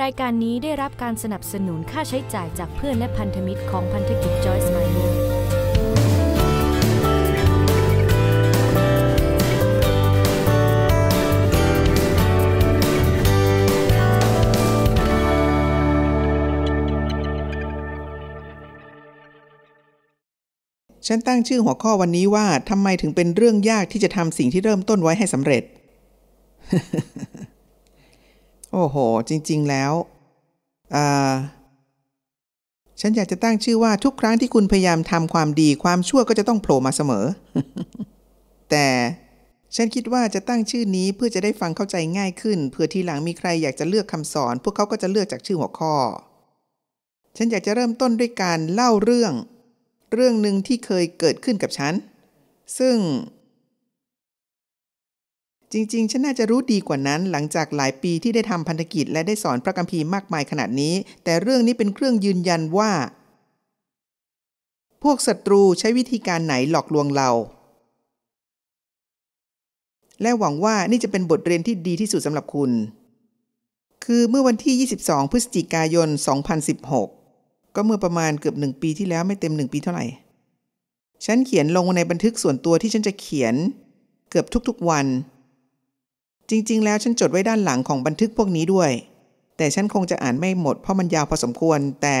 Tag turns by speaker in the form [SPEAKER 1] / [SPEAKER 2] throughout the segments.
[SPEAKER 1] รายการนี้ได้รับการสนับสนุนค่าใช้จ่ายจากเพื่อนและพันธมิตรของพันธกิจจอยส์มายเนอร์ฉันตั้งชื่อหัวข้อวันนี้ว่า ทำไมถึงเป็นเรื่องยากที่จะทำสิ่งที่เริ่มต้นไว้ให้สำเร็จโอ้โห จริง ๆ แล้วฉันอยากจะตั้งชื่อว่าทุกครั้งที่คุณพยายามทำความดีความชั่วก็จะต้องโผล่มาเสมอ แต่ฉันคิดว่าจะตั้งชื่อนี้เพื่อจะได้ฟังเข้าใจง่ายขึ้นเผื่อทีหลังมีใครอยากจะเลือกคำสอน พวกเขาก็จะเลือกจากชื่อหัวข้อ ฉันอยากจะเริ่มต้นด้วยการเล่าเรื่อง เรื่องหนึ่งที่เคยเกิดขึ้นกับฉันซึ่งจริง ๆ ฉันน่าจะรู้ดีกว่านั้นหลังจากหลายปีที่ได้ทำพันธกิจและได้สอนพระกัมภีร์มากมายขนาดนี้ แต่เรื่องนี้เป็นเครื่องยืนยันว่า พวกศัตรูใช้วิธีการไหนหลอกลวงเรา และหวังว่านี่จะเป็นบทเรียนที่ดีที่สุดสำหรับคุณ คือเมื่อวันที่ 22 พฤศจิกายน 2016 ก็เมื่อประมาณเกือบหนึ่งปีที่แล้วไม่เต็มหนึ่งปีเท่าไหร่ฉันเขียนลงในบันทึกส่วนตัวที่ฉันจะเขียน เกือบทุกๆ วันจริงๆ แล้วฉันจดไว้ด้านหลังของบันทึกพวกนี้ด้วย แต่ฉันคงจะอ่านไม่หมดเพราะมันยาวพอสมควร แต่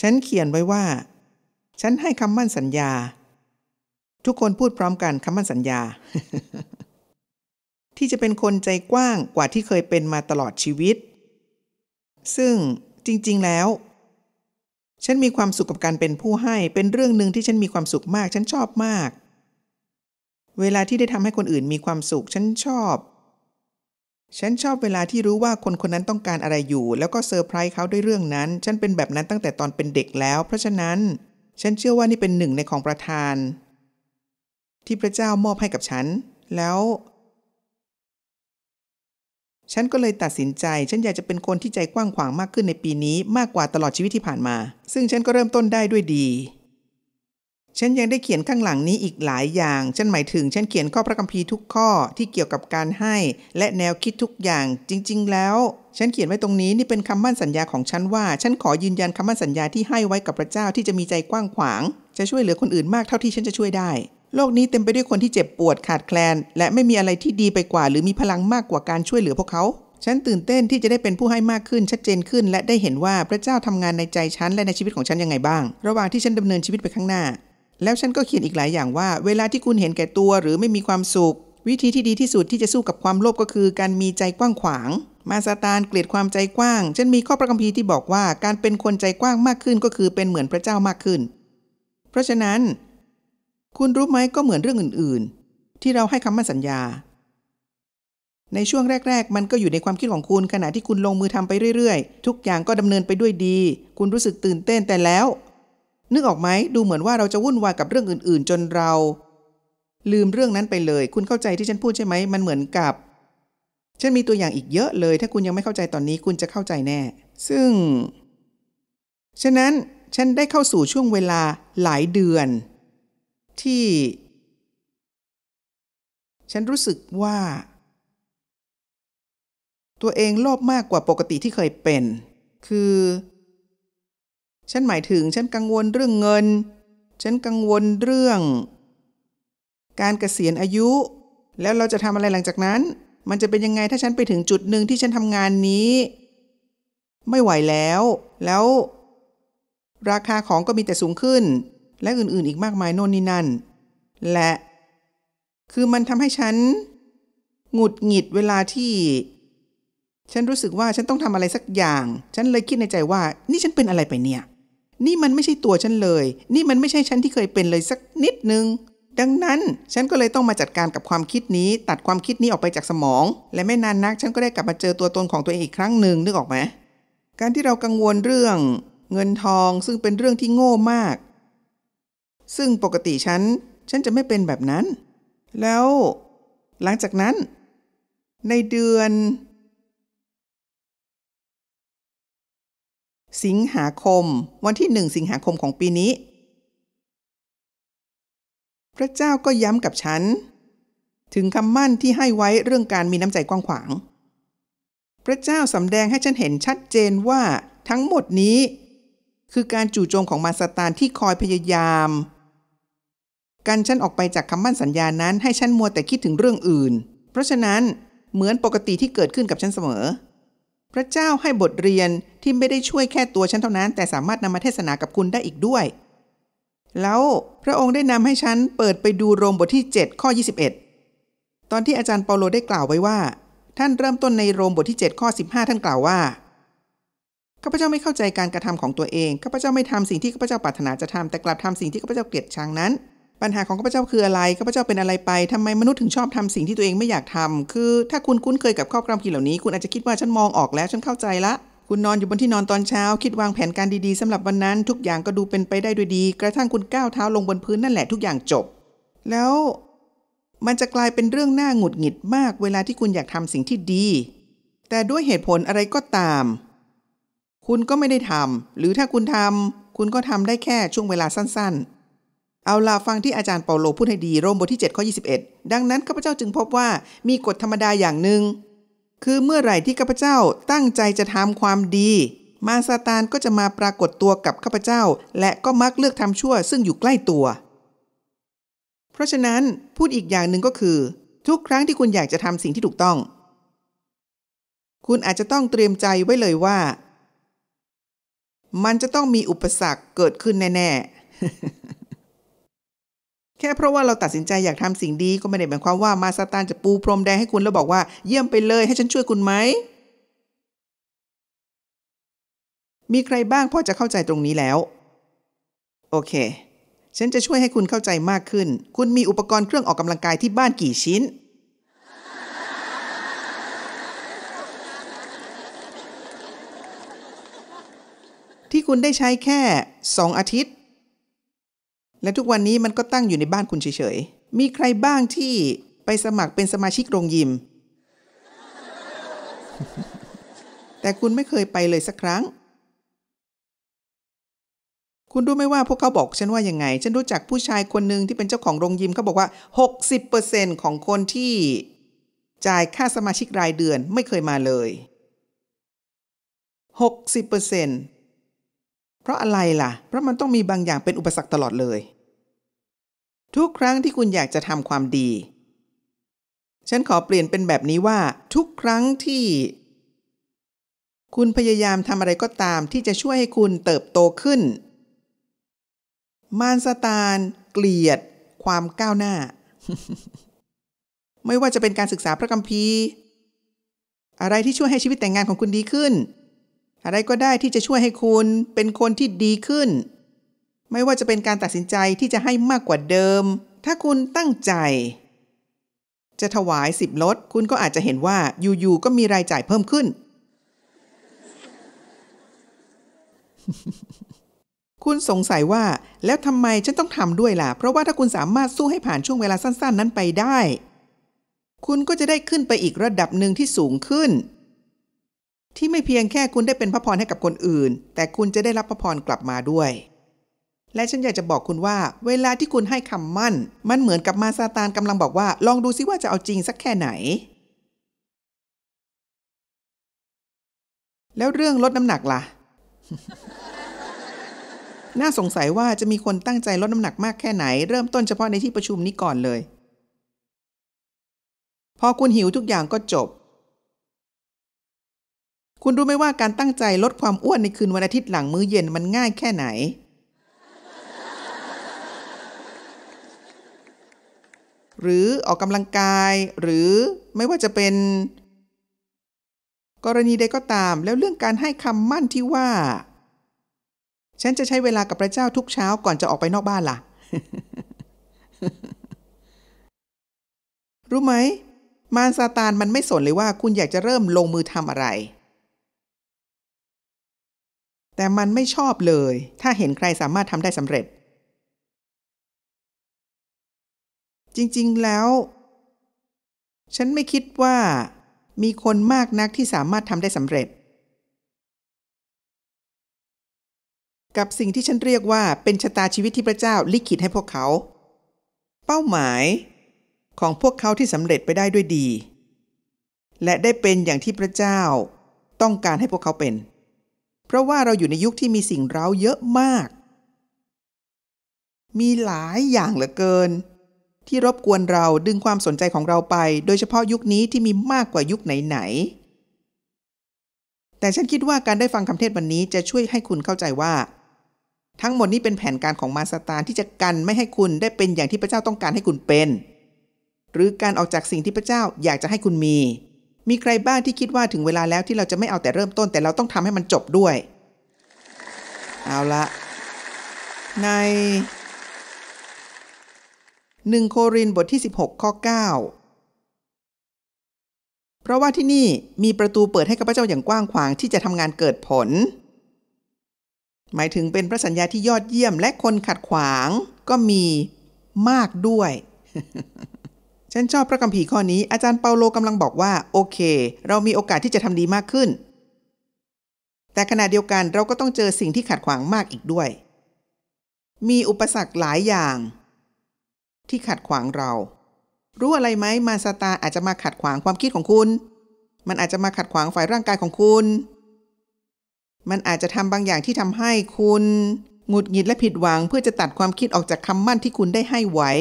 [SPEAKER 1] ฉันเขียนไว้ว่า ฉันให้คำมั่นสัญญา ทุกคนพูดพร้อมกันคำมั่นสัญญา ที่จะเป็นคนใจกว้างกว่าที่เคยเป็นมาตลอดชีวิต ซึ่งจริงๆ แล้ว ฉันมีความสุขกับการเป็นผู้ให้เป็นเรื่องหนึ่งที่ฉันมีความสุขมากฉันชอบมากเวลาที่ได้ทำให้คนอื่นมีความสุขฉันชอบ ฉันชอบเวลาที่รู้ว่าคนคนนั้นต้องการอะไรอยู่ แล้วก็เซอร์ไพรส์เขาด้วยเรื่องนั้น ฉันเป็นแบบนั้นตั้งแต่ตอนเป็นเด็กแล้ว เพราะฉะนั้น ฉันเชื่อว่านี่เป็นหนึ่งในของประทาน ที่พระเจ้ามอบให้กับฉัน แล้ว ฉันก็เลยตัดสินใจ ฉันอยากจะเป็นคนที่ใจกว้างขวางมากขึ้นในปีนี้มากกว่าตลอดชีวิตที่ผ่านมา ซึ่งฉันก็เริ่มต้นได้ด้วยดีฉันยังได้เขียนข้างหลังนี้อีกหลายอย่าง ฉันหมายถึงฉันเขียนข้อพระคัมภีร์ทุกข้อที่เกี่ยวกับการให้และแนวคิดทุกอย่าง จริงๆ แล้ว ฉันเขียนไว้ตรงนี้ นี่เป็นคำมั่นสัญญาของฉันว่า ฉันขอยืนยันคำมั่นสัญญาที่ให้ไว้กับพระเจ้าที่จะมีใจกว้างขวาง จะช่วยเหลือคนอื่นมากเท่าที่ฉันจะช่วยได้ โลกนี้เต็มไปด้วยคนที่เจ็บปวดขาดแคลนและไม่มีอะไรที่ดีไปกว่า หรือมีพลังมากกว่าการช่วยเหลือพวกเขา ฉันตื่นเต้นที่จะได้เป็นผู้ให้มากขึ้นชัดเจนขึ้น และได้เห็นว่าพระเจ้าทำงานในใจฉันและในชีวิตของฉันยังไงบ้างระหว่างที่ฉันดำเนินชีวิตไปข้างหน้าแล้วฉันก็เขียนอีกหลายอย่างว่าเวลาที่คุณเห็นแก่ตัวหรือไม่มีความสุข วิธีที่ดีที่สุดที่จะสู้กับความโลภก็คือ การมีใจกว้างขวาง มาซาตานเกลียดความใจกว้างฉันมีข้อประคัมภีร์ที่บอกว่าการเป็นคนใจกว้างมากขึ้นก็คือเป็นเหมือนพระเจ้ามากขึ้น เพราะฉะนั้น คุณรู้ไหมก็เหมือนเรื่องอื่นๆ ที่เราให้คำมั่นสัญญา ในช่วงแรกๆมันก็อยู่ในความคิดของคุณ ขณะที่คุณลงมือทำไปเรื่อยๆ ทุกอย่างก็ดำเนินไปด้วยดี คุณรู้สึกตื่นเต้นแต่แล้วนึกออกไหมดูเหมือนว่าเราจะวุ่นวายกับเรื่องอื่นๆ จนเรา ลืมเรื่องนั้นไปเลย คุณเข้าใจที่ฉันพูดใช่ไหมมันเหมือนกับ ฉันมีตัวอย่างอีกเยอะเลย ถ้าคุณยังไม่เข้าใจตอนนี้คุณจะเข้าใจแน่ ซึ่ง ฉะนั้น
[SPEAKER 2] ฉันได้เข้าสู่ช่วงเวลาหลายเดือน ที่ ฉันรู้สึกว่า ตัวเองโลภมากกว่าปกติที่เคยเป็น คือฉันห
[SPEAKER 1] มายถึงฉันกังวลเรื่องเงิน ฉันกังวลเรื่อง การเกษียณอายุ แล้วเราจะทำอะไรหลังจากนั้น มันจะเป็นยังไงถ้าฉันไปถึงจุดหนึ่งที่ฉันทำงานนี้ ไม่ไหวแล้ว แล้ว ราคาของก็มีแต่สูงขึ้น และอื่นๆอีกมากมายโน่นนี่นั่น และ คือมันทำให้ฉันหงุดหงิดเวลาที่ ฉันรู้สึกว่าฉันต้องทำอะไรสักอย่าง ฉันเลยคิดในใจว่า นี่ฉันเป็นอะไรไปเนี่ยนี่มันไม่ใช่ตัวฉันเลย นี่มันไม่ใช่ฉันที่เคยเป็นเลยสักนิดนึงดังนั้นฉันก็เลยต้องมาจัดการกับความคิดนี้ ตัดความคิดนี้ออกไปจากสมอง และไม่นานนัก ฉันก็ได้กลับมาเจอตัวตนของตัวเองอีกครั้งหนึ่งนึกออกไหม การที่เรากังวลเรื่อง เงินทองซึ่งเป็นเรื่องที่โง่มาก ซึ่งปกติฉัน ฉันจะไม่เป็นแบบนั้น
[SPEAKER 2] แล้ว หลังจากนั้น ในเดือนสิงหาคม วันที่หนึ่งสิงหาคมของปีนี้พระเจ้าก็ย้ำกั
[SPEAKER 1] บฉันถึงคำมั่นที่ให้ไว้เรื่องการมีน้ำใจกว้างขวาง พระเจ้าสำแดงให้ฉันเห็นชัดเจนว่าทั้งหมดนี้ คือการจู่โจมของมารสตานที่คอยพยายามการฉันออกไปจากคำมั่นสัญญานั้น ให้ฉันมัวแต่คิดถึงเรื่องอื่น เพราะฉะนั้นเหมือนปกติที่เกิดขึ้นกับฉันเสมอพระเจ้าให้บทเรียนที่ไม่ได้ช่วยแค่ตัวฉันเท่านั้นแต่สามารถนำมาเทศนากับคุณได้อีกด้วย แล้วพระองค์ได้นำให้ฉันเปิดไปดูโรมบทที่7ข้อ21 ตอนที่อาจารย์เปาโลได้กล่าวไว้ว่า ท่านเริ่มต้นในโรมบทที่7ข้อ15ท่านกล่าวว่าข้าพเจ้าไม่เข้าใจการกระทำของตัวเองข้าพเจ้าไม่ทำสิ่งที่ข้าพเจ้าปรารถนาจะทำแต่กลับทำสิ่งที่ข้าพเจ้าเกลียดชังนั้นปัญหาของข้าพเจ้าคืออะไรข้าพเจ้าเป็นอะไรไปทำไมมนุษย์ถึงชอบทำสิ่งที่ตัวเองไม่อยากทำ คือถ้าคุณคุ้นเคยกับข้อความคิเหล่านี้คุณอาจจะคิดว่าฉันมองออกแล้วฉันเข้าใจละ คุณนอนอยู่บนที่นอนตอนเช้า คิดวางแผนการดีๆ สำหรับวันนั้นทุกอย่างก็ดูเป็นไปได้ด้วยดี กระทั่งคุณก้าวเท้าลงบนพื้นนั่นแหละทุกอย่างจบ แล้ว มันจะกลายเป็นเรื่องน่าหงุดหงิดมาก เวลาที่คุณอยากทำสิ่งที่ดี แต่ด้วยเหตุผลอะไรก็ตาม คุณก็ไม่ได้ทำ หรือถ้าคุณทำ คุณก็ทำได้แค่ช่วงเวลาสั้นๆเอาล่ะฟังที่อาจารย์เปาโลพูดให้ดีโรมบทที่7ข้อ21 ดังนั้นข้าพเจ้าจึงพบว่ามีกฎธรรมดาอย่างหนึ่ง คือเมื่อไหร่ที่ข้าพเจ้าตั้งใจจะทำความดี มาซาตานก็จะมาปรากฏตัวกับข้าพเจ้า และก็มักเลือกทำชั่วซึ่งอยู่ใกล้ตัว เพราะฉะนั้นพูดอีกอย่างหนึ่งก็คือ ทุกครั้งที่คุณอยากจะทำสิ่งที่ถูกต้อง คุณอาจจะต้องเตรียมใจไว้เลยว่า มันจะต้องมีอุปสรรคเกิดขึ้นแน่ๆแค่เพราะว่าเราตัดสินใจอยากทำสิ่งดีก็ไม่ได้หมายความว่ามาซาตานจะปูพรมแดงให้คุณแล้วบอกว่าเยี่ยมไปเลย ให้ฉันช่วยคุณไหม มีใครบ้างพอจะเข้าใจตรงนี้แล้ว โอเค ฉันจะช่วยให้คุณเข้าใจมากขึ้น คุณมีอุปกรณ์เครื่องออกกำลังกายที่บ้านกี่ชิ้น ที่คุณได้ใช้แค่ 2 อาทิตย์และทุกวันนี้มันก็ตั้งอยู่ในบ้านคุณเฉยๆ มีใครบ้างที่ไปสมัครเป็นสมาชิกโรงยิม แต่คุณไม่เคยไปเลยสักครั้ง คุณรู้ไหมว่าพวกเขาบอก ฉันว่ายังไง ฉันรู้จักผู้ชายคนหนึ่งที่เป็นเจ้าของโรงยิมเขาบอกว่า 60%ของคนที่ จ่ายค่าสมาชิกรายเดือนไม่เคยมาเลย 60%เพราะอะไรล่ะ เพราะมันต้องมีบางอย่างเป็นอุปสรรคตลอดเลยทุกครั้งที่คุณอยากจะทำความดี ฉันขอเปลี่ยนเป็นแบบนี้ว่า ทุกครั้งที่ คุณพยายามทำอะไรก็ตามที่จะช่วยให้คุณเติบโตขึ้น มารสตานเกลียดความก้าวหน้า ไม่ว่าจะเป็นการศึกษาพระคัมภีร์ อะไรที่ช่วยให้ชีวิตแต่งงานของคุณดีขึ้น อะไรก็ได้ที่จะช่วยให้คุณเป็นคนที่ดีขึ้นไม่ว่าจะเป็นการตัดสินใจที่จะให้มากกว่าเดิม ถ้าคุณตั้งใจ จะถวายสิบลดคุณก็อาจจะเห็นว่าอยู่ๆก็มีรายจ่ายเพิ่มขึ้น คุณสงสัยว่าแล้วทำไมฉันต้องทำด้วยล่ะ เพราะว่าถ้าคุณสามารถสู้ให้ผ่านช่วงเวลาสั้น ๆ นั้นไปได้ คุณก็จะได้ขึ้นไปอีกระดับหนึ่งที่สูงขึ้น ที่ไม่เพียงแค่คุณได้เป็นพระพรให้กับคนอื่น แต่คุณจะได้รับพระพรกลับมาด้วยและฉันอยากจะบอกคุณว่า เวลาที่คุณให้คำมั่น มันเหมือนกับมาซาตานกำลังบอกว่า ลองดูซิว่าจะเอาจริงสักแค่ไหน แล้วเรื่องลดน้ำหนักล่ะ น่าสงสัยว่าจะมีคนตั้งใจลดน้ำหนักมากแค่ไหน เริ่มต้นเฉพาะในที่ประชุมนี้ก่อนเลย พอคุณหิวทุกอย่างก็จบ คุณรู้ไหมว่าการตั้งใจลดความอ้วนในคืนวันอาทิตย์หลังมื้อเย็นมันง่ายแค่ไหนหรือออกกำลังกาย หรือไม่ว่าจะเป็น กรณีใดก็ตาม แล้วเรื่องการให้คำมั่นที่ว่า ฉันจะใช้เวลากับพระเจ้าทุกเช้าก่อนจะออกไปนอกบ้านล่ะ รู้ไหม มารซาตานมันไม่สนเลยว่าคุณอยากจะเริ่มลงมือทำอะ
[SPEAKER 2] ไร แต่มันไม่ชอบเลย ถ้าเห็นใครสามารถทำได้สำเร็จจริงๆ แล้ว ฉันไม่คิดว่า มีคนมากนักที่สามารถทำได้สำเร็จ กับสิ่งที่ฉ
[SPEAKER 1] ันเรียกว่าเป็นชะตาชีวิตที่พระเจ้าลิขิตให้พวกเขา เป้าหมายของพวกเขาที่สำเร็จไปได้ด้วยดี และได้เป็นอย่างที่พระเจ้าต้องการให้พวกเขาเป็น เพราะว่าเราอยู่ในยุคที่มีสิ่งเร้าเยอะมาก มีหลายอย่างเหลือเกินที่รบกวนเราดึงความสนใจของเราไป โดยเฉพาะยุคนี้ที่มีมากกว่ายุคไหนๆแต่ฉันคิดว่าการได้ฟังคำเทศวันนี้จะช่วยให้คุณเข้าใจว่า ทั้งหมดนี้เป็นแผนการของมาสตานที่จะกันไม่ให้คุณได้เป็นอย่างที่พระเจ้าต้องการให้คุณเป็น หรือการออกจากสิ่งที่พระเจ้าอยากจะให้คุณมี มีใครบ้างที่คิดว่าถึงเวลาแล้วที่เราจะไม่เอาแต่เริ่มต้นแต่เราต้องทำให้มันจบด้วยเอาละใน1 โครินบทที่ 16ข้อ9เพราะว่าที่นี่มีประตูเปิดให้ข้าพเจ้าอย่างกว้างขวางที่จะทำงานเกิดผล หมายถึงเป็นพระสัญญาที่ยอดเยี่ยมและคนขัดขวางก็มีมากด้วย ฉันชอบพระคัมภีร์ข้อนี้อาจารย์เปาโลกำลังบอกว่า โอเค เรามีโอกาสที่จะทำดีมากขึ้น แต่ขณะเดียวกันเราก็ต้องเจอสิ่งที่ขัดขวางมากอีกด้วย มีอุปสรรคหลายอย่างที่ขัดขวางเรา รู้อะไรไหมมาสตาอาจจะมาขัดขวางความคิดของคุณ มันอาจจะมาขัดขวางฝ่ายร่างกายของคุณ มันอาจจะทำบางอย่างที่ทำให้คุณหงุดหงิดและผิดหวังเพื่อจะตัดความคิดออกจากคำมั่นที่คุณได้ให้ไว้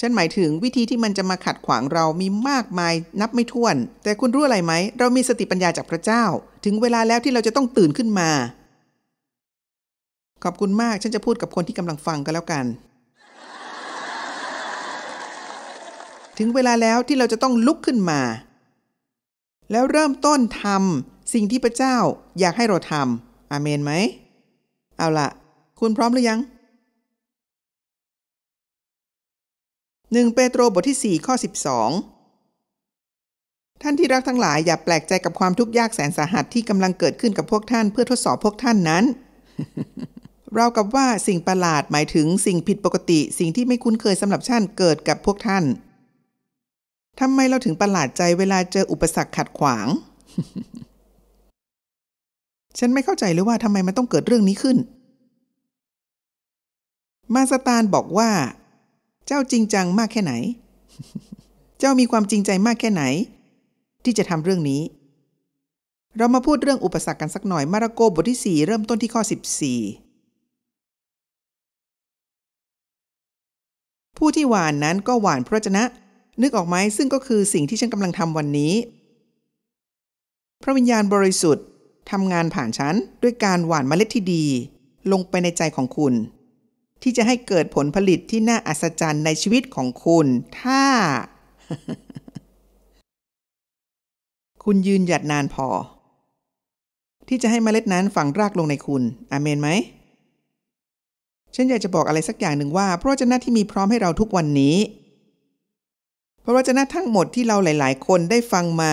[SPEAKER 1] ฉันหมายถึงวิธีที่มันจะมาขัดขวางเรามีมากมายนับไม่ถ้วน แต่คุณรู้อะไรไหมเรามีสติปัญญาจากพระเจ้า ถึงเวลาแล้วที่เราจะต้องตื่นขึ้นมา ขอบคุณมากฉันจะพูดกับคนที่กำลังฟังก็แล้วกันถึงเวลาแล้วที่เราจะต้องลุกขึ้นมา แล้วเริ่มต้นทำสิ่งที่พระเจ้าอยากให้เราทำอาเมนไหม เอาละ
[SPEAKER 2] คุณพร้อมหรือยังหนึ่งเปโตรบทที่4ข้อ 12 ท่านที่รักทั้งหลายอย่าแปลกใจกับความทุ
[SPEAKER 1] กข์ยากแสนสาหัสที่กำลังเกิดขึ้นกับพวกท่านเพื่อทดสอบพวกท่านนั้น เรากับว่าสิ่งประหลาดหมายถึงสิ่งผิดปกติ สิ่งที่ไม่คุ้นเคยสำหรับท่านเกิดกับพวกท่านทำไมเราถึงประหลาดใจเวลาเจออุปสรรคขัดขวาง ฉันไม่เข้าใจเลยว่าทำไมมันต้องเกิดเรื่องนี้ขึ้น มาสตานบอกว่า เจ้าจริงจังมากแค่ไหน เจ้ามีความจริงใจมากแค่ไหน ที่จะทำเรื่องนี้
[SPEAKER 2] เรามาพูดเรื่องอุปสรรคกันสักหน่อย มาระโกบทที่4เริ่มต้นที่ข้อ 14 ผู้ที่หวานนั้นก็หวานพระเจนะนึกออกไหมซึ่งก็คือสิ่งที่ฉันกำลังทำวันนี้
[SPEAKER 1] พระวิญญาณบริสุทธิ์ทำงานผ่านฉัน ด้วยการหว่านเมล็ดที่ดี ลงไปในใจของคุณ ที่จะให้เกิดผลผลิตที่น่าอัศจรรย์ในชีวิตของคุณถ้า คุณยืนหยัดนานพอ ที่จะให้เมล็ดนั้นฝังรากลงในคุณ อาเมนไหมฉันอยากจะบอกอะไรสักอย่างหนึ่งว่าพระเจ้าหน้าที่มีพร้อมให้เราทุกวันนี้พระวจนะทั้งหมดที่เราหลายๆ คนได้ฟังมา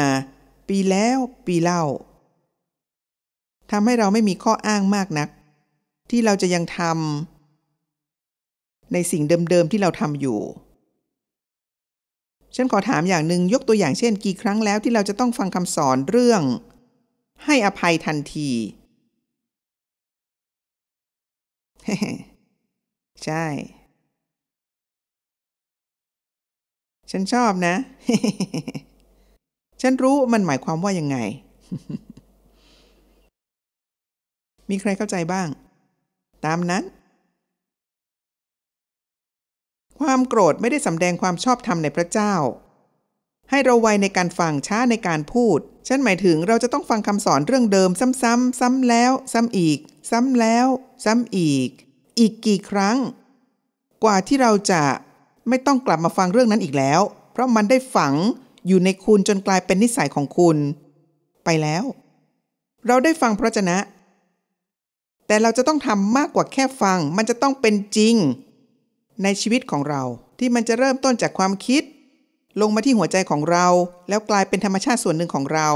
[SPEAKER 1] ปีแล้ว ปีเล่าทำให้เราไม่มีข้ออ้างมากนัก ที่เราจะยังทำในสิ่งเดิม ๆ ที่เราทำอยู่ ฉันขอถามอย่างหนึ่งยกตัวอย่างเช่นกี่ครั้งแล้วที่เราจะต้องฟังคำสอนเรื่อง
[SPEAKER 2] ให้อภัยทันทีใช่
[SPEAKER 1] ฉันชอบนะ ฉันรู้มันหมายความว่ายังไง
[SPEAKER 2] มีใครเข้าใจบ้าง ตามนั้น ความโกรธไม่ได้สำแดงความชอบธร
[SPEAKER 1] รมในพระเจ้า ให้เราไวในการฟังช้าในการพูด ฉันหมายถึงเราจะต้องฟังคำสอนเรื่องเดิม ซ้ำๆซ้ำแล้ว ซ้ำอีก ซ้ำแล้ว ซ้ำอีก อีกกี่ครั้ง กว่าที่เราจะไม่ต้องกลับมาฟังเรื่องนั้นอีกแล้ว เพราะมันได้ฝังอยู่ในคุณจนกลายเป็นนิสัยของคุณ ไปแล้ว เราได้ฟังพระชนะ แต่เราจะต้องทำมากกว่าแค่ฟัง มันจะต้องเป็นจริง ในชีวิตของเราที่มันจะเริ่มต้นจากความคิด ลงมาที่หัวใจของเราแล้วกลายเป็นธรรมชาติส่วนหนึ่งของเรา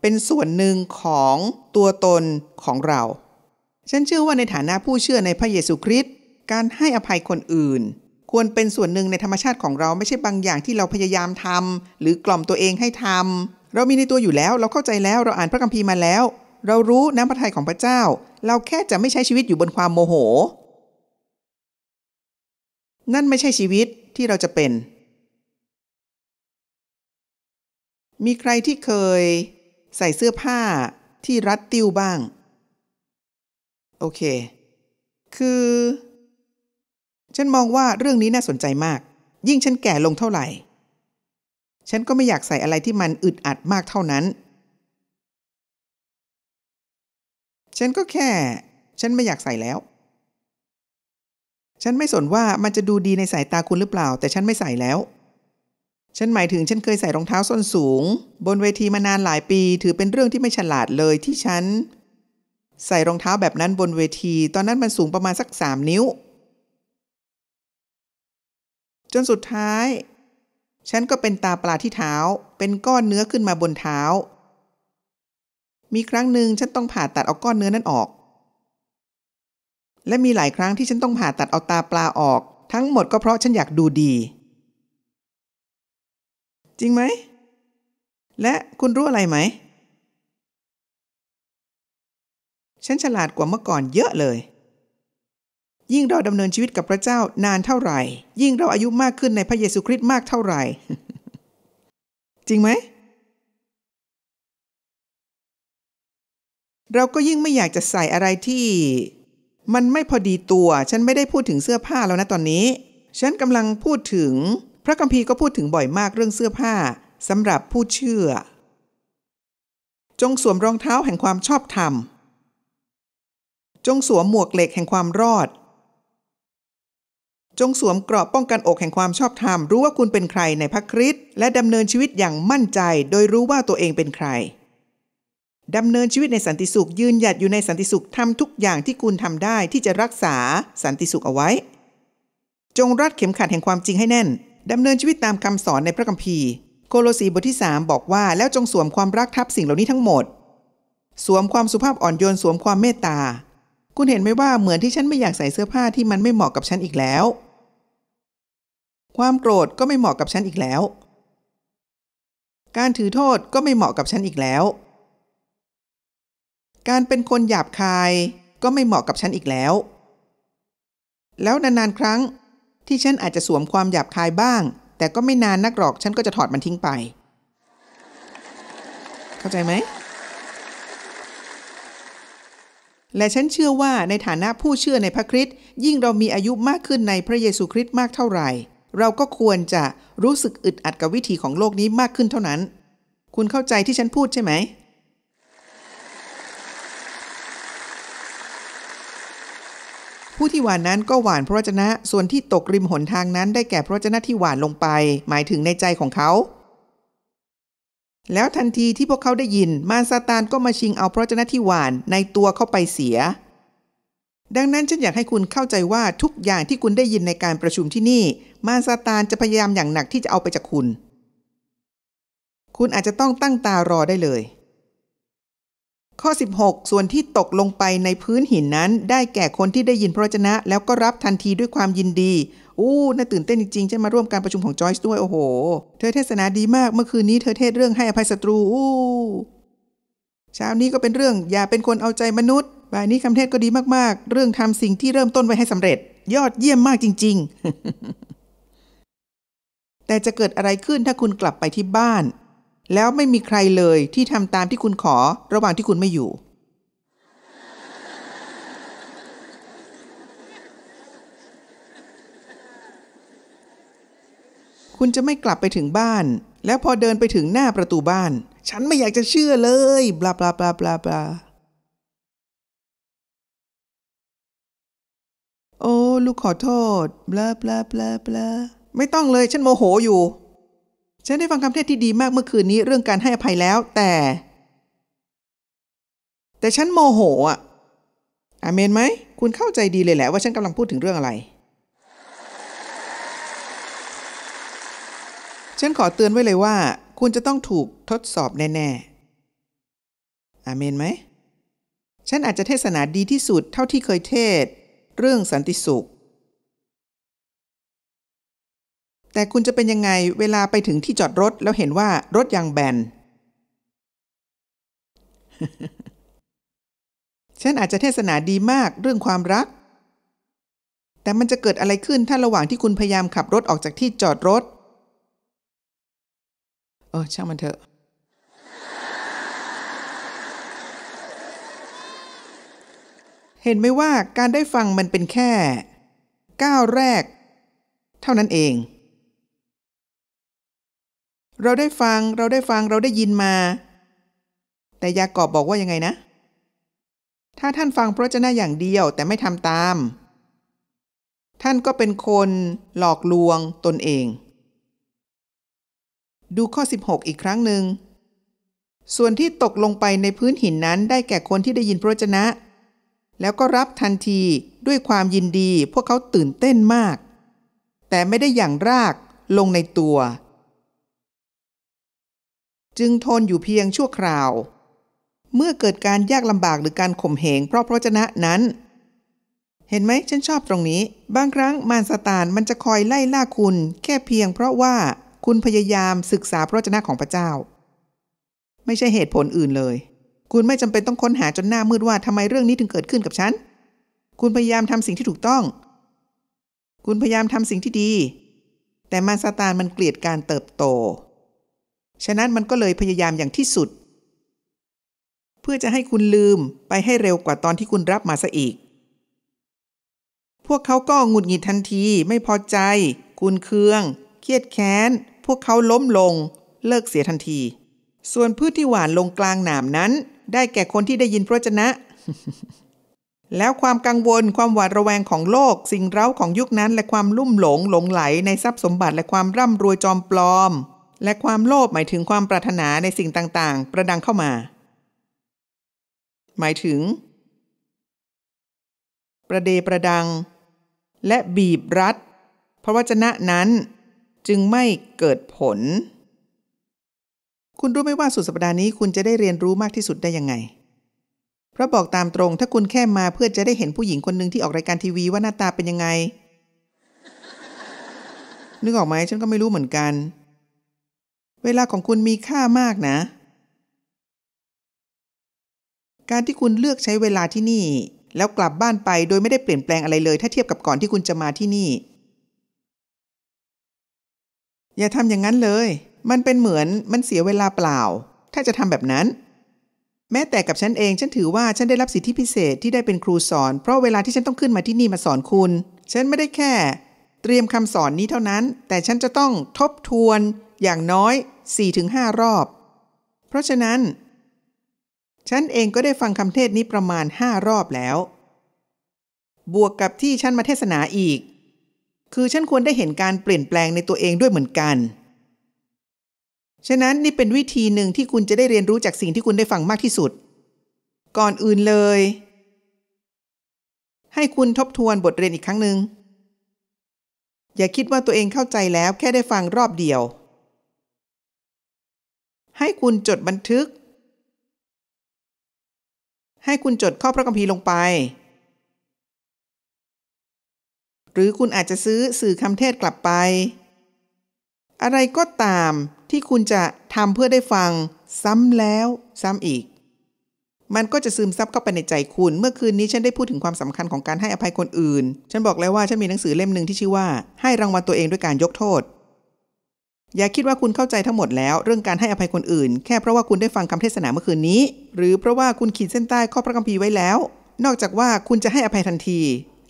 [SPEAKER 1] เป็นส่วนหนึ่งของตัวตนของเรา ฉันเชื่อว่าในฐานะผู้เชื่อในพระเยซูคริสต์การให้อภัยคนอื่นควรเป็นส่วนหนึ่งในธรรมชาติของเราไม่ใช่บางอย่างที่เราพยายามทำ หรือกล่อมตัวเองให้ทำ เรามีในตัวอยู่แล้ว เราเข้าใจแล้วเราอ่านพระคัมภีร์มาแล้ว เรารู้น้ำพระทัยของพระเจ้า เราแค่จะไม่ใช้ชีวิตอยู่บนความโมโห
[SPEAKER 2] นั่นไม่ใช่ชีวิตที่เราจะเป็น มีใครที่เคย ใส่เสื้อผ้า ที่รัดติ้วบ้าง โอเค ค
[SPEAKER 1] ือฉันมองว่าเรื่องนี้น่าสนใจมาก ยิ่งฉันแก่ลงเท่าไหร่ ฉันก็ไม่อยากใส่อะไรที่มันอึดอัดมากเท่านั้น
[SPEAKER 2] ฉันก็แค่ฉันไม่อยากใส่แล้ว ฉันไม่สนว่ามันจะดูดีในสายตาคุณหรือเปล่า แต่ฉันไม่ใส่แล้ว
[SPEAKER 1] ฉันหมายถึงฉันเคยใส่รองเท้าส้นสูง บนเวทีมานานหลายปีถือเป็นเรื่องที่ไม่ฉลาดเลยที่ฉัน ใส่รองเท้าแบบนั้นบนเวทีตอนนั้นมันสูงประมาณสักสามนิ้วจนสุดท้ายฉันก็เป็นตาปลาที่เท้าเป็นก้อนเนื้อขึ้นมาบนเท้า มีครั้งหนึ่งฉันต้องผ่าตัดเอาก้อนเนื้อนั้นออก และมีหลายครั้งที่ฉันต้องผ่าตัดเอาตาปลาออกทั้งหมดก็เพราะฉันอยากดูดี
[SPEAKER 2] จริงไหม และคุณรู้อะไรไหมฉันฉลาดกว่าเมื่อก่อนเยอะเลย
[SPEAKER 1] ยิ่งเราดำเนินชีวิตกับพระเจ้านานเท่าไหร่ ยิ่งเราอายุมากขึ้นในพระเยซูคริสต์มากเท่าไหร
[SPEAKER 2] ่ จริงไหม เราก็ยิ่งไม่อยากจะใส่อะไรที่ มันไม่พอดี
[SPEAKER 1] ตัว ฉันไม่ได้พูดถึงเสื้อผ้าแล้วนะตอนนี้ ฉันกำลังพูดถึง พระคัมภีร์ก็พูดถึงบ่อยมากเรื่องเสื้อผ้าสำหรับผู้เชื่อ จงสวมรองเท้าแห่งความชอบธรรม จงสวมหมวกเหล็กแห่งความรอดจงสวมเกราะป้องกันอกแห่งความชอบธรรมรู้ว่าคุณเป็นใครในพระคริสต์และดำเนินชีวิตอย่างมั่นใจ โดยรู้ว่าตัวเองเป็นใครดำเนินชีวิตในสันติสุขยืนหยัดอยู่ในสันติสุขทำทุกอย่างที่คุณทำได้ที่จะรักษาสันติสุขเอาไว้ จงรัดเข็มขัดแห่งความจริงให้แน่น ดำเนินชีวิตตามคำสอนในพระคัมภีร์โคโลสีบทที่ 3 บอกว่าแล้วจงสวมความรักทับสิ่งเหล่านี้ทั้งหมด สวมความสุภาพอ่อนโยนสวมความเมตตา คุณเห็นไหมว่าเหมือนที่ฉันไม่อยากใส่เสื้อผ้าที่มันไม่เหมาะกับฉันอีกแล้วความโกรธก็ไม่เหมาะกับฉันอีกแล้ว การถือโทษก็ไม่เหมาะกับฉันอีกแล้ว การเป็นคนหยาบคายก็ไม่เหมาะกับฉันอีกแล้ว แล้วนาน ๆ ครั้งที่ฉันอาจจะสวมความหยาบคายบ้าง แต่ก็ไม่นานนักหรอกฉันก็จะถอดมันทิ้งไป เข้าใจไหม และฉันเชื่อว่าในฐานะผู้เชื่อในพระคริสต์ยิ่งเรามีอายุมากขึ้นในพระเยซูคริสต์มากเท่าไหร่เราก็ควรจะรู้สึกอึดอัดกับวิถีของโลกนี้มากขึ้นเท่านั้น คุณเข้าใจที่ฉันพูดใช่ไหม ผู้ที่หวานนั้นก็หวานพระวจนะ ส่วนที่ตกริมหนทางนั้นได้แก่พระวจนะที่หวานลงไป หมายถึงในใจของเขา แล้วทันทีที่พวกเขาได้ยินมารซาตานก็มาชิงเอาพระวจนะที่หวานในตัวเข้าไปเสีย ดังนั้นฉันอยากให้คุณเข้าใจว่าทุกอย่างที่คุณได้ยินในการประชุมที่นี่มารซาตานจะพยายามอย่างหนักที่จะเอาไปจากคุณ คุณอาจจะต้องตั้งตารอได้เลย ข้อ 16 ส่วนที่ตกลงไปในพื้นหินนั้น ได้แก่คนที่ได้ยินพระวจนะ แล้วก็รับทันทีด้วยความยินดี อู้ น่าตื่นเต้นจริงๆจะมาร่วมการประชุมของจอยส์ด้วย โอ้โห เธอเทศนาดีมาก เมื่อคืนนี้เธอเทศเรื่องให้อภัยศัตรู อู้ เช้านี้ก็เป็นเรื่อง อย่าเป็นคนเอาใจมนุษย์ บ่ายนี้คำเทศก็ดีมาก ๆ เรื่องทำสิ่งที่เริ่มต้นไว้ให้สำเร็จ ยอดเยี่ยมมากจริง
[SPEAKER 2] ๆ
[SPEAKER 1] แต่จะเกิดอะไรขึ้นถ้าคุณกลับไปที่บ้าน แล้วไม่มีใครเลยที่ทำตามที่คุณขอ ระหว่างที่คุณไม่อยู่ คุณจะไม่กลั
[SPEAKER 2] บไปถึงบ้าน แล้วพอเดินไปถึงหน้าประตูบ้าน ฉันไม่อยากจะเชื่อเลยบลาบลาบลาบลาบลาโอ้ลูกขอโทษบลาบลาบลาบลาไม่ต้องเลยฉันโมโหอยู่
[SPEAKER 1] ฉันได้ฟังคำเทศที่ดีมากเมื่อคืนนี้เรื่องการให้อภัยแล้ว แต่ แต่ฉันโมโหอ่ะอเมนไหม คุณเข้าใจดีเลยแหละว่าฉันกำลังพูดถึงเรื่องอะไร ฉันขอเตือนไว้เลยว่า คุณจะต้องถูกทดสอบแน่ ๆอเมนไหม ฉันอาจจะเทศนาดีที่สุดเท่าที่เคยเทศเรื่องส
[SPEAKER 2] ันติสุขแต่คุณจะเป็นยังไงเวลาไปถึงที่จอดรถ แล้วเห็นว่ารถยางแบน
[SPEAKER 1] ฉันอาจจะเทศนาดีมากเรื่องความรัก แต่มันจะเกิดอะไรขึ้น ถ้าระหว่างที่คุณพยายามขับรถออกจากที่จอดรถ เออช่างมันเถอะ เห็นไหมว่าการได้ฟังมันเป็นแค่ก้าวแรก เท่านั้นเองเราได้ฟังเราได้ฟังเราได้ยินมา แต่ยากอบบอกว่ายังไงนะ ถ้าท่านฟังพระเจ้าอย่างเดียวแต่ไม่ทำตาม ท่านก็เป็นคนหลอกลวงตนเอง ดูข้อ 16 อีกครั้งหนึ่งส่วนที่ตกลงไปในพื้นหินนั้นได้แก่คนที่ได้ยินพระเจนะ แล้วก็รับทันทีด้วยความยินดีพวกเขาตื่นเต้นมาก แต่ไม่ได้อย่างรากลงในตัวจึงทนอยู่เพียงชั่วคราว เมื่อเกิดการยากลำบากหรือการข่มเหงเพราะพระชนะนั้น เห็นไหมฉันชอบตรงนี้บางครั้ง มารสตานมันจะคอยไล่ล่าคุณ แค่เพียงเพราะว่าคุณพยายามศึกษาพระชนะของพระเจ้า ไม่ใช่เหตุผลอื่นเลย คุณไม่จำเป็นต้องค้นหาจนหน้ามืดว่าทำไมเรื่องนี้ถึงเกิดขึ้นกับฉัน คุณพยายามทำสิ่งที่ถูกต้อง คุณพยายามทำสิ่งที่ดี แต่มารสตานมันเกลียดการเติบโตฉะนั้นมันก็เลยพยายามอย่างที่สุด เพื่อจะให้คุณลืมไปให้เร็วกว่าตอนที่คุณรับมาซะอีก พวกเขาก็งุดหงิดทันทีไม่พอใจ คุณเคืองเครียดแค้นพวกเขาล้มลง เลิกเสียทันที ส่วนพืชที่หวานลงกลางหนามนั้น ได้แก่คนที่ได้ยินพระจนะ แล้วความกังวลความหวาดระแวงของโลก สิ่งเร้าของยุคนั้นและความลุ่มหลงหลงไหลในทรัพย์สมบัติและความร่ำรวยจอมปลอมและความโลภหมายถึงความปรารถนาในสิ่งต่าง ๆ ประดังเข้ามา หมายถึง ประเดประดัง และบีบรัดพระวจนะนั้นจึงไม่เกิดผล คุณรู้ไหมว่าสุดสัปดาห์นี้ คุณจะได้เรียนรู้มากที่สุดได้ยังไงพระบอกตามตรงถ้าคุณแค่มาเพื่อจะได้เห็นผู้หญิงคนหนึ่งที่ออกรายการทีวี ว่าหน้าตาเป็นยังไง นึกออกไหมฉันก็ไม่รู้เหมือนกันเวลาของคุณมีค่ามากนะ การที่คุณเลือกใช้เวลาที่นี่ แล้วกลับบ้านไปโดยไม่ได้เปลี่ยนแปลงอะไรเลย ถ้าเทียบกับก่อนที่คุณจะมาที่นี่ อย่าทำอย่างนั้นเลย มันเป็นเหมือนมันเสียเวลาเปล่า ถ้าจะทำแบบนั้น แม้แต่กับฉันเองฉันถือว่า ฉันได้รับสิทธิพิเศษที่ได้เป็นครูสอน เพราะเวลาที่ฉันต้องขึ้นมาที่นี่มาสอนคุณฉันไม่ได้แค่ เตรียมคำสอนนี้เท่านั้น แต่ฉันจะต้องทบทวนอย่างน้อย 4-5 รอบ เพราะฉะนั้น ฉันเองก็ได้ฟังคำเทศนี้ประมาณ 5 รอบแล้ว บวกกับที่ฉันมาเทศนาอีก คือฉันควรได้เห็นการเปลี่ยนแปลงในตัวเองด้วยเหมือนกัน ฉะนั้นนี่เป็นวิธีหนึ่งที่คุณจะได้เรียนรู้จากสิ่งที่คุณได้ฟังมากที่สุด ก่อนอื่นเลย ให้คุณทบทวนบทเรียน
[SPEAKER 2] อีกครั้งหนึ่งอย่าคิดว่าตัวเองเข้าใจแล้วแค่ได้ฟังรอบเดียวให้คุณจดบันทึก ให้คุณจดข้อพระคัมภีร์ลงไป หรือคุณอาจจะซื้อสื่อคำเทศกลับไป อะไรก็
[SPEAKER 1] ตามที่คุณจะทำเพื่อได้ฟังซ้ำแล้ว ซ้ำอีก มันก็จะซึมซับเข้าไปในใจคุณ เมื่อคืนนี้ฉันได้พูดถึงความสำคัญของการให้อภัยคนอื่น ฉันบอกแล้วว่าฉันมีหนังสือเล่มหนึ่งที่ชื่อว่า ให้รางวัลตัวเองด้วยการยกโทษอย่าคิดว่าคุณเข้าใจทั้งหมดแล้วเรื่องการให้อภัยคนอื่น แค่เพราะว่าคุณได้ฟังคำเทศนาเมื่อคืนนี้ หรือเพราะว่าคุณขีดเส้นใต้ข้อพระคัมภีร์ไว้แล้ว นอกจากว่าคุณจะให้อภัยทันที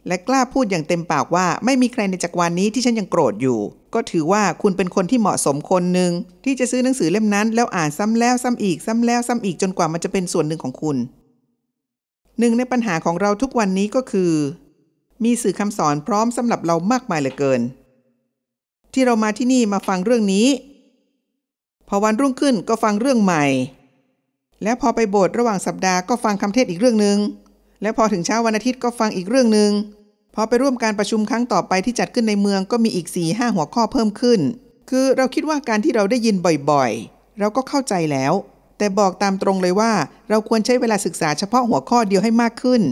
[SPEAKER 1] และกล้าพูดอย่างเต็มปากว่าไม่มีใครในจักรวาลนี้ที่ฉันยังโกรธอยู่ ก็ถือว่าคุณเป็นคนที่เหมาะสมคนหนึ่งที่จะซื้อหนังสือเล่มนั้น แล้วอ่านซ้ำแล้วซ้ำอีกซ้ำแล้วซ้ำอีกจนกว่ามันจะเป็นส่วนหนึ่งของคุณหนึ่งในปัญหาของเราทุกวันนี้ก็คือ มีสื่อคำสอนพร้อมสำหรับเรามากมายเหลือเกินที่เรามาที่นี่มาฟังเรื่องนี้ พอวันรุ่งขึ้นก็ฟังเรื่องใหม่ แล้วพอไปโบสถ์ระหว่างสัปดาห์ก็ฟังคำเทศอีกเรื่องหนึง่ง แล้วพอถึงเช้าวันอาทิตย์ก็ฟังอีกเรื่องหนึง่งพอไปร่วมการประชุมครั้งต่อไปที่จัดขึ้นในเมือง ก็มีอีก4ี่ห้าหัวข้อเพิ่มขึ้น คือเราคิดว่าการที่เราได้ยินบ่อยๆ เราก็เข้าใจแล้ว แต่บอกตามตรงเลยว่า เราควรใช้เวลาศึกษาเฉพาะหัวข้อเดียวให้มากขึ้น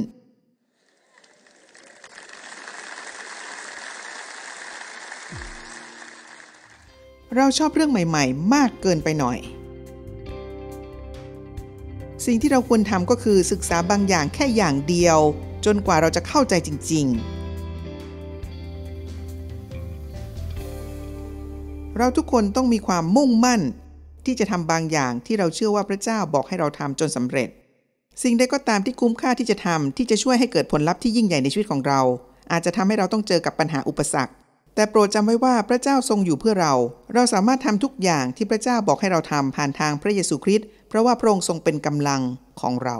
[SPEAKER 1] เราชอบเรื่องใหม่ๆ มากเกินไปหน่อย สิ่งที่เราควรทำก็คือศึกษาบางอย่างแค่อย่างเดียว จนกว่าเราจะเข้าใจจริง ๆ เราทุกคนต้องมีความมุ่งมั่น ที่จะทำบางอย่างที่เราเชื่อว่าพระเจ้าบอกให้เราทำจนสำเร็จ สิ่งใดก็ตามที่คุ้มค่าที่จะทำที่จะช่วยให้เกิดผลลัพธ์ที่ยิ่งใหญ่ในชีวิตของเรา อาจจะทำให้เราต้องเจอกับปัญหาอุปสรรคแต่โปรดจำไว้ว่าพระเจ้าทรงอยู่เพื่อเรา เราสามารถทำทุกอย่างที่พระเจ้าบอกให้เราทำ ผ่านทางพระเยซูคริสต์ เพราะว่าพระองค์ทรงเป็นกำลังของเรา